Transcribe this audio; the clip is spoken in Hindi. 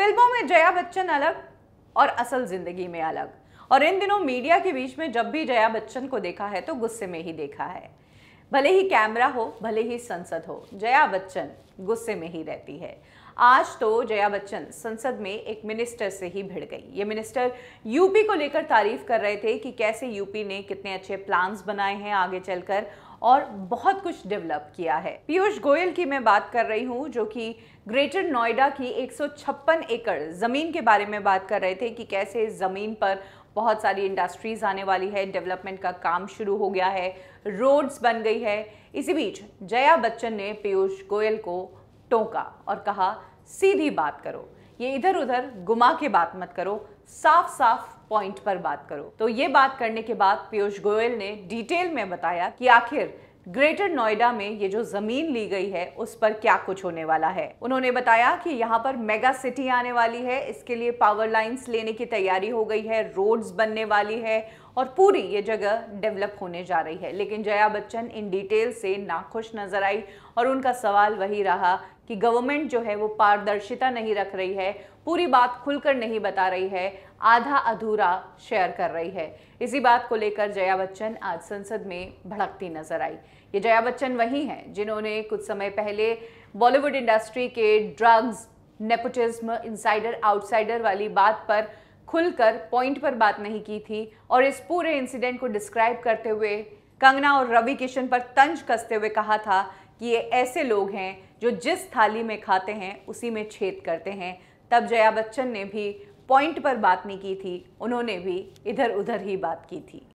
फिल्मों में जया बच्चन अलग और असल जिंदगी में अलग और इन दिनों मीडिया के बीच में जब भी जया बच्चन को देखा है तो गुस्से में ही देखा है भले ही कैमरा हो भले ही संसद हो जया बच्चन गुस्से में ही रहती है आज तो जया बच्चन संसद में एक मिनिस्टर से ही भिड़ गई ये मिनिस्टर यूपी को लेकर तारीफ कर रहे थे कि कैसे यूपी ने कितने अच्छे प्लान्स बनाए हैं आगे चलकर और बहुत कुछ डेवलप किया है पीयूष गोयल की मैं बात कर रही हूँ जो कि ग्रेटर नोएडा की 156 एकड़ ज़मीन के बारे में बात कर रहे थे कि कैसे ज़मीन पर बहुत सारी इंडस्ट्रीज़ आने वाली है डेवलपमेंट का काम शुरू हो गया है रोड्स बन गई है इसी बीच जया बच्चन ने पीयूष गोयल को टोका और कहा सीधी बात करो ये इधर उधर गुमा के बात मत करो साफ साफ पॉइंट पर बात करो तो ये बात करने के बाद पीयूष गोयल ने डिटेल में बताया कि आखिर ग्रेटर नोएडा में ये जो जमीन ली गई है उस पर क्या कुछ होने वाला है उन्होंने बताया कि यहाँ पर मेगा सिटी आने वाली है इसके लिए पावर लाइंस लेने की तैयारी हो गई है रोड्स बनने वाली है और पूरी ये जगह डेवलप होने जा रही है लेकिन जया बच्चन इन डिटेल से नाखुश नजर आई और उनका सवाल वही रहा कि गवर्नमेंट जो है वो पारदर्शिता नहीं रख रही है पूरी बात खुलकर नहीं बता रही है आधा अधूरा शेयर कर रही है इसी बात को लेकर जया बच्चन आज संसद में भड़कती नजर आई ये जया बच्चन वही हैं जिन्होंने कुछ समय पहले बॉलीवुड इंडस्ट्री के ड्रग्स नेपोटिज्म इनसाइडर आउटसाइडर वाली बात पर खुलकर पॉइंट पर बात नहीं की थी और इस पूरे इंसिडेंट को डिस्क्राइब करते हुए कंगना और रवि किशन पर तंज कसते हुए कहा था कि ये ऐसे लोग हैं जो जिस थाली में खाते हैं उसी में छेद करते हैं तब जया बच्चन ने भी पॉइंट पर बात नहीं की थी उन्होंने भी इधर उधर ही बात की थी